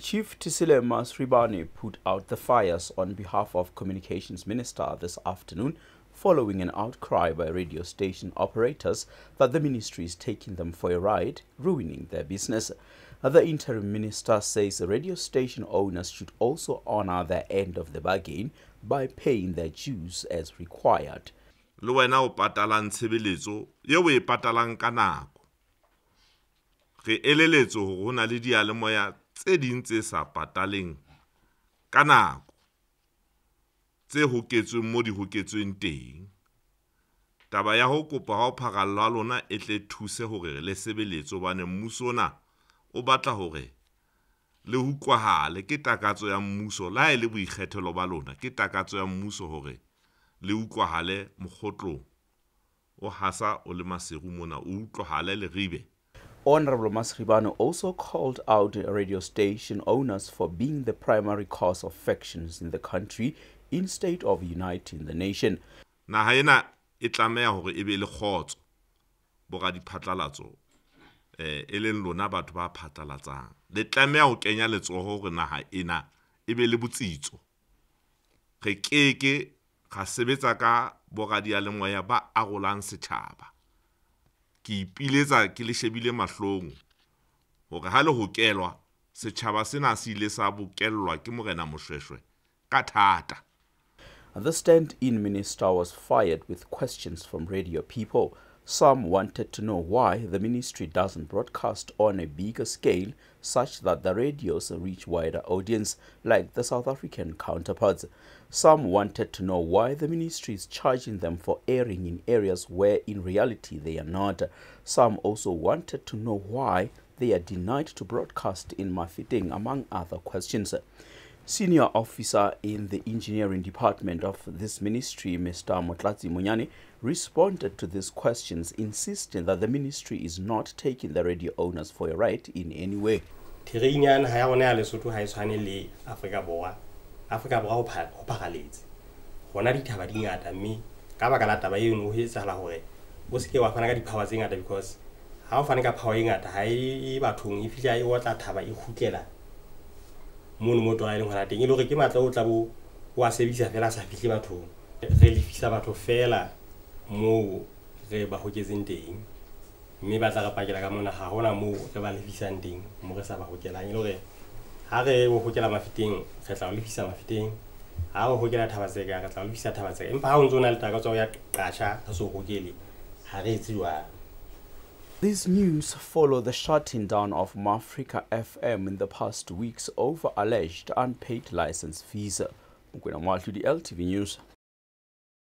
Chief Tisile Masribane put out the fires on behalf of Communications Minister this afternoon following an outcry by radio station operators that the ministry is taking them for a ride, ruining their business. The interim minister says radio station owners should also honor their end of the bargain by paying their dues as required. le eleletso go na le dialemoya tse ding tse sa pataleng ka nako tse hoketsweng mo di hoketsweng teng taba ya go kopa ga phagalla wa lona e tle thuse gore le sebeletse hobane mmuso ona o batla gore le utlwagale ke takatso ya mmuso la e le boikgethelo ba lona ke takatso ya mmuso gore le utlwagale mokgotlong o hasa o le maseru mona o utlwagale leribe Honorable Masribano also called out radio station owners for being the primary cause of factions in the country instead of uniting the nation. naga ena e tlameya gore e be le kgotso boga diphatlalatso um eh, e leng lona batho ba phatlalatsang le tlameya go kenya letsogo hore naga ena e be le botsitso ge keke ga sebetsa ka bogadialemoya ba agolang setšhaba ke ipiletsa ke le shebile mahlong hore ha le hokelwa sena se ile sa bokellwa ke morena ka thata The stand-in minister was fired with questions from radio people some wanted to know why the ministry doesn't broadcast on a bigger scale such that the radios reach wider audience like the South African counterparts. Some wanted to know why the ministry is charging them for airing in areas where in reality they are not. Some also wanted to know why they are denied to broadcast in Mafeting among other questions. Senior officer in the engineering department of this ministry, Mr. Motlatsi Munyani, responded to these questions, insisting that the ministry is not taking the radio owners for a right in any way. ya rona ya e tshwane le Afrika Borwa. Borwa pharaletse. di ngata mme ka baka la taba eno o seke wa tse ngata because o e ngata e bathong e, e otla thaba e mono mo tloga e leng gona teng e le gore ke matla o tla bo a sebisa fela sa fitlhe bathong re lefisa batho fela moo re ba goketseng teng mme ba tla re pakela ka mona ga gona moo re ba lefisang teng mo re sa ba gokelang e le gore ga re o gokela mafiteng re tla o lefisa mafiteng ga go gokela thabatseka re tla o lefisa thabatseka empa ga o ntse o na le taka tsa go ya qašha re se o gokele ga re etse These news follow the shutting down of Mafrica FM in the past weeks over alleged unpaid license fees. Mkwena Mwatlu, LTV News.